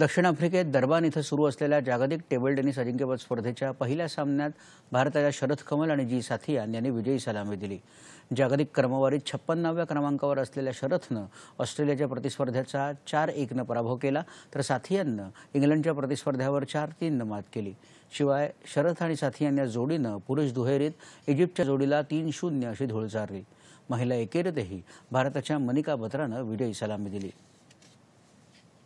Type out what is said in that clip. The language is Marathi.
दक्षिण आफ्रिकेत दरबान इथं सुरू असलेल्या जागतिक टेबल टेनिस अजिंक्यपद स्पर्धेच्या पहिल्या सामन्यात भारताच्या शरद कमल आणि जी साथियान यांनी विजयी सलामी दिली जागतिक क्रमवारीत छप्पन्नाव्या क्रमांकावर असलेल्या शरथनं ऑस्ट्रेलियाच्या प्रतिस्पर्ध्याचा चार एकनं पराभव केला तर साथियाननं इंग्लंडच्या प्रतिस्पर्ध्यावर चार तीननं मात केली शिवाय शरथ आणि साथियान या जोडीनं पुरुष दुहेरीत इजिप्तच्या जोडीला तीन शून्य अशी धूळ चारली महिला एकेरीतही भारताच्या मनिका बत्रानं विजयी सलामी दिली